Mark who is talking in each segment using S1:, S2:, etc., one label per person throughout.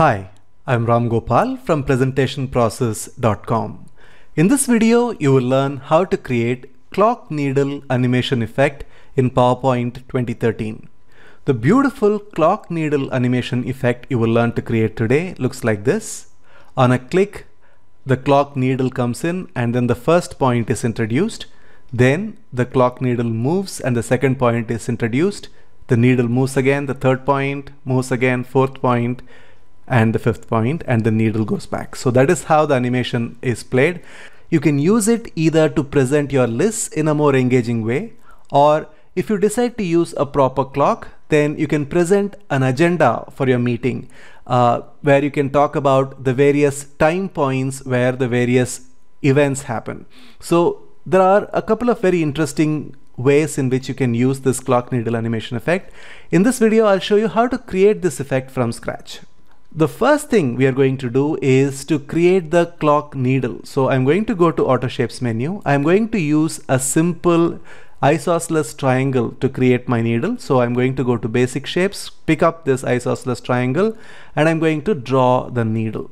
S1: Hi, I'm Ram Gopal from presentationprocess.com. In this video, you will learn how to create clock needle animation effect in PowerPoint 2013. The beautiful clock needle animation effect you will learn to create today looks like this. On a click, the clock needle comes in and then the first point is introduced. Then the clock needle moves and the second point is introduced. The needle moves again, the third point moves again, fourth point, and the fifth point and the needle goes back. So that is how the animation is played. You can use it either to present your lists in a more engaging way or if you decide to use a proper clock, then you can present an agenda for your meeting uh, where you can talk about the various time points where the various events happen. So there are a couple of very interesting ways in which you can use this clock needle animation effect. In this video, I'll show you how to create this effect from scratch. The first thing we are going to do is to create the clock needle. So I'm going to go to auto shapes menu. I'm going to use a simple isosceles triangle to create my needle. So I'm going to go to basic shapes, pick up this isosceles triangle and I'm going to draw the needle.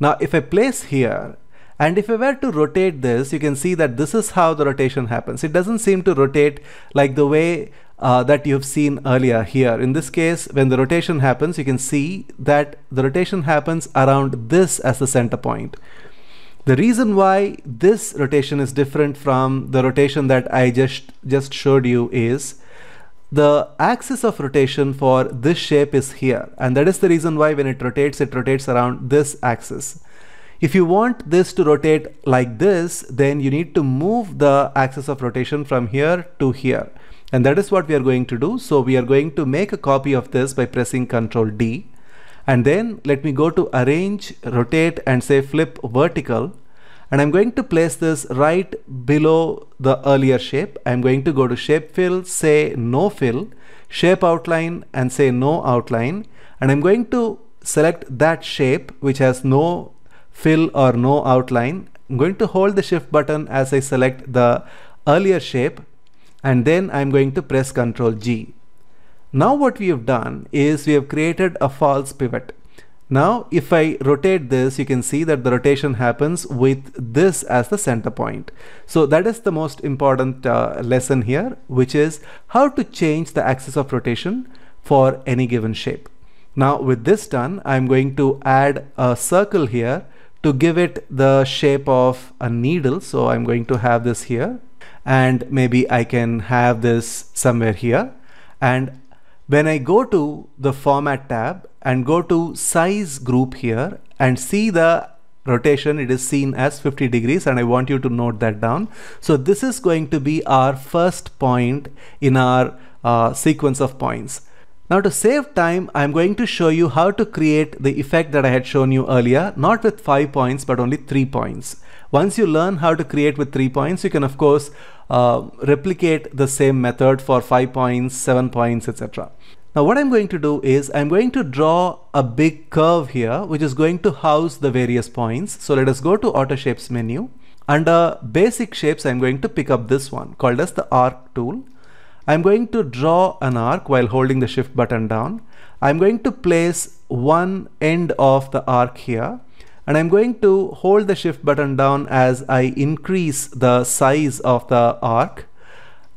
S1: Now if I place here and if I were to rotate this, you can see that this is how the rotation happens. It doesn't seem to rotate like the way uh, that you've seen earlier here. In this case, when the rotation happens, you can see that the rotation happens around this as the center point. The reason why this rotation is different from the rotation that I just, just showed you is the axis of rotation for this shape is here. And that is the reason why when it rotates, it rotates around this axis. If you want this to rotate like this, then you need to move the axis of rotation from here to here. And that is what we are going to do. So we are going to make a copy of this by pressing Ctrl D. And then let me go to arrange, rotate and say flip vertical. And I'm going to place this right below the earlier shape. I'm going to go to shape fill, say no fill, shape outline and say no outline. And I'm going to select that shape which has no fill or no outline. I'm going to hold the shift button as I select the earlier shape and then I'm going to press Ctrl G. Now what we have done is we have created a false pivot. Now if I rotate this you can see that the rotation happens with this as the center point. So that is the most important uh, lesson here which is how to change the axis of rotation for any given shape. Now with this done I'm going to add a circle here to give it the shape of a needle so I'm going to have this here and maybe I can have this somewhere here and when I go to the format tab and go to size group here and see the rotation it is seen as 50 degrees and I want you to note that down so this is going to be our first point in our uh, sequence of points now to save time, I'm going to show you how to create the effect that I had shown you earlier, not with 5 points but only 3 points. Once you learn how to create with 3 points, you can of course uh, replicate the same method for 5 points, 7 points, etc. Now what I'm going to do is I'm going to draw a big curve here which is going to house the various points. So let us go to Auto Shapes menu. Under Basic Shapes, I'm going to pick up this one called as the Arc tool I'm going to draw an arc while holding the shift button down. I'm going to place one end of the arc here and I'm going to hold the shift button down as I increase the size of the arc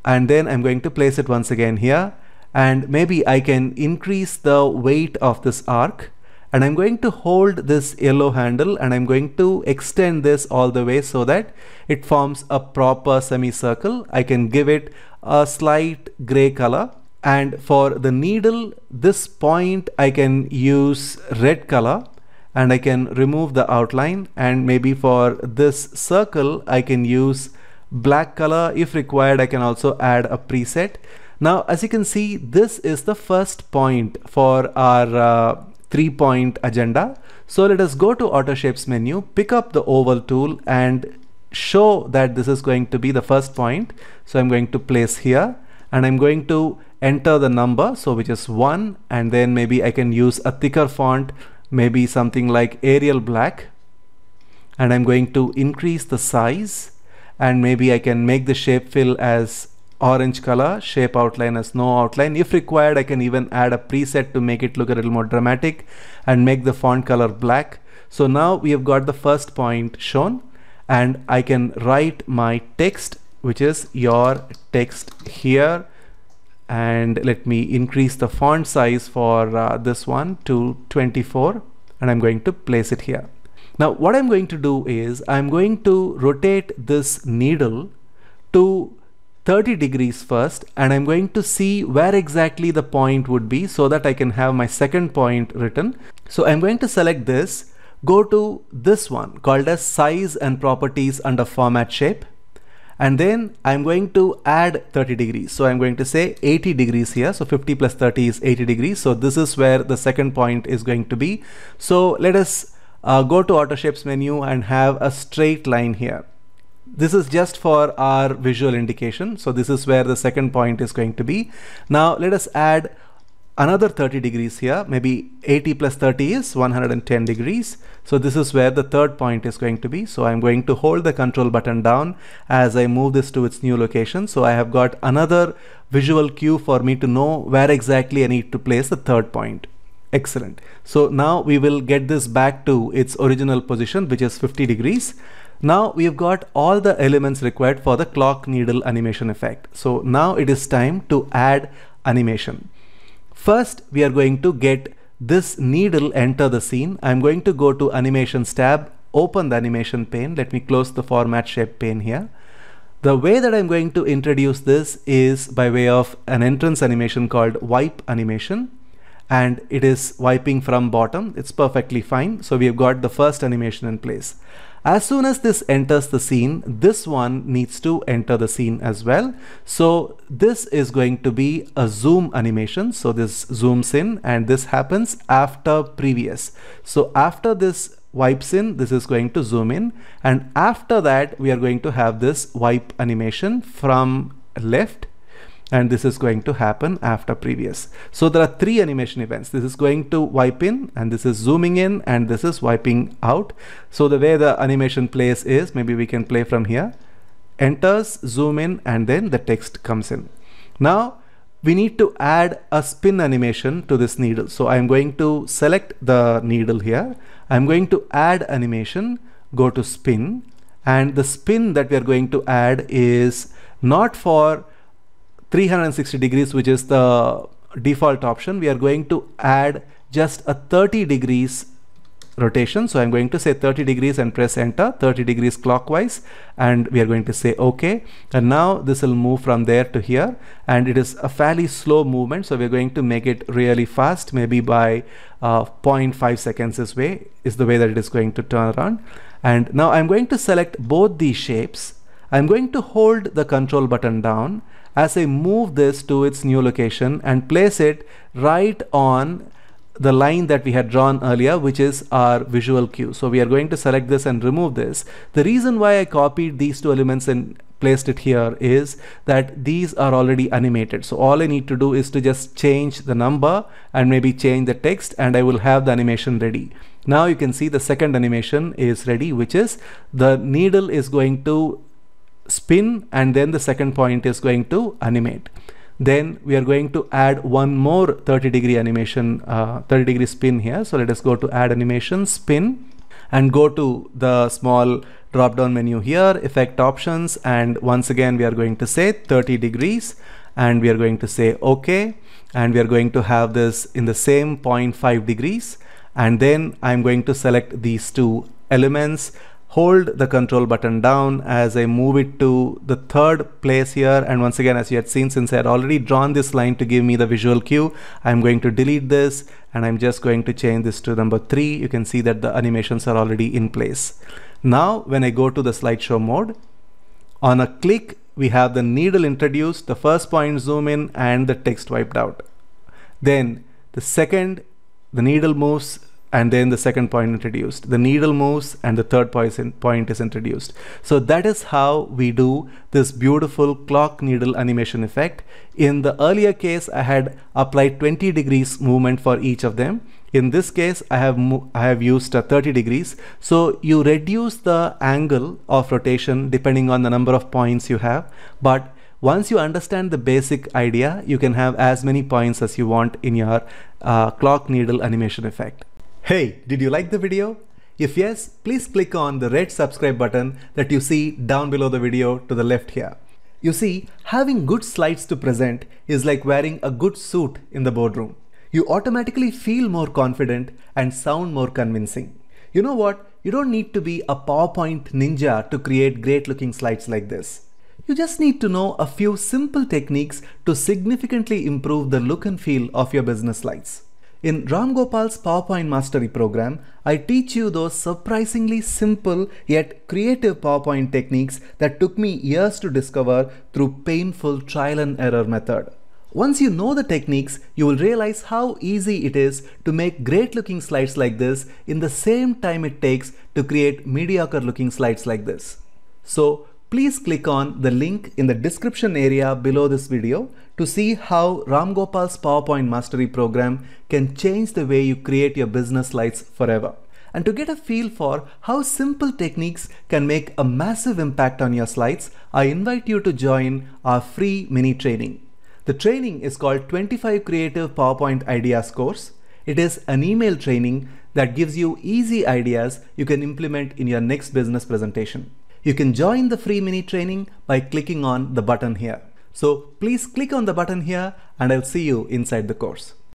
S1: and then I'm going to place it once again here and maybe I can increase the weight of this arc and I'm going to hold this yellow handle and I'm going to extend this all the way so that it forms a proper semicircle. I can give it a slight gray color and for the needle this point I can use red color and I can remove the outline and maybe for this circle I can use black color if required I can also add a preset now as you can see this is the first point for our uh, three point agenda so let us go to auto shapes menu pick up the oval tool and show that this is going to be the first point. So I'm going to place here and I'm going to enter the number. So which is one and then maybe I can use a thicker font, maybe something like Arial Black. And I'm going to increase the size and maybe I can make the shape fill as orange color, shape outline as no outline. If required, I can even add a preset to make it look a little more dramatic and make the font color black. So now we have got the first point shown and I can write my text which is your text here and let me increase the font size for uh, this one to 24 and I'm going to place it here. Now what I'm going to do is I'm going to rotate this needle to 30 degrees first and I'm going to see where exactly the point would be so that I can have my second point written. So I'm going to select this go to this one called as size and properties under format shape and then I'm going to add 30 degrees. So I'm going to say 80 degrees here. So 50 plus 30 is 80 degrees. So this is where the second point is going to be. So let us uh, go to auto shapes menu and have a straight line here. This is just for our visual indication. So this is where the second point is going to be. Now let us add another 30 degrees here maybe 80 plus 30 is 110 degrees so this is where the third point is going to be so I'm going to hold the control button down as I move this to its new location so I have got another visual cue for me to know where exactly I need to place the third point excellent so now we will get this back to its original position which is 50 degrees now we've got all the elements required for the clock needle animation effect so now it is time to add animation First, we are going to get this needle enter the scene. I'm going to go to animations tab, open the animation pane. Let me close the format shape pane here. The way that I'm going to introduce this is by way of an entrance animation called wipe animation and it is wiping from bottom. It's perfectly fine. So we've got the first animation in place. As soon as this enters the scene, this one needs to enter the scene as well. So this is going to be a zoom animation. So this zooms in and this happens after previous. So after this wipes in, this is going to zoom in. And after that, we are going to have this wipe animation from left and this is going to happen after previous. So there are three animation events. This is going to wipe in and this is zooming in and this is wiping out. So the way the animation plays is maybe we can play from here. Enters, zoom in and then the text comes in. Now we need to add a spin animation to this needle. So I'm going to select the needle here. I'm going to add animation, go to spin and the spin that we are going to add is not for 360 degrees which is the default option we are going to add just a 30 degrees rotation so I'm going to say 30 degrees and press enter 30 degrees clockwise and we are going to say okay and now this will move from there to here and it is a fairly slow movement so we're going to make it really fast maybe by uh, 0.5 seconds this way is the way that it is going to turn around and now I'm going to select both these shapes I'm going to hold the control button down as I move this to its new location and place it right on the line that we had drawn earlier, which is our visual cue. So we are going to select this and remove this. The reason why I copied these two elements and placed it here is that these are already animated. So all I need to do is to just change the number and maybe change the text and I will have the animation ready. Now you can see the second animation is ready, which is the needle is going to spin and then the second point is going to animate then we are going to add one more 30 degree animation uh, 30 degree spin here so let us go to add animation spin and go to the small drop down menu here effect options and once again we are going to say 30 degrees and we are going to say okay and we are going to have this in the same 0.5 degrees and then I'm going to select these two elements hold the control button down as I move it to the third place here and once again as you had seen since I had already drawn this line to give me the visual cue I'm going to delete this and I'm just going to change this to number 3 you can see that the animations are already in place. Now when I go to the slideshow mode on a click we have the needle introduced the first point zoom in and the text wiped out. Then the second the needle moves and then the second point introduced. The needle moves and the third point is introduced. So that is how we do this beautiful clock needle animation effect. In the earlier case, I had applied 20 degrees movement for each of them. In this case, I have, I have used a 30 degrees. So you reduce the angle of rotation depending on the number of points you have. But once you understand the basic idea, you can have as many points as you want in your uh, clock needle animation effect. Hey, did you like the video? If yes, please click on the red subscribe button that you see down below the video to the left here. You see, having good slides to present is like wearing a good suit in the boardroom. You automatically feel more confident and sound more convincing. You know what? You don't need to be a PowerPoint ninja to create great looking slides like this. You just need to know a few simple techniques to significantly improve the look and feel of your business slides. In Ram Gopal's PowerPoint Mastery program, I teach you those surprisingly simple yet creative PowerPoint techniques that took me years to discover through painful trial and error method. Once you know the techniques, you will realize how easy it is to make great looking slides like this in the same time it takes to create mediocre looking slides like this. So Please click on the link in the description area below this video to see how Ram Gopal's PowerPoint Mastery program can change the way you create your business slides forever and to get a feel for how simple techniques can make a massive impact on your slides, I invite you to join our free mini training. The training is called 25 Creative PowerPoint Ideas course. It is an email training that gives you easy ideas you can implement in your next business presentation. You can join the free mini training by clicking on the button here. So please click on the button here and I'll see you inside the course.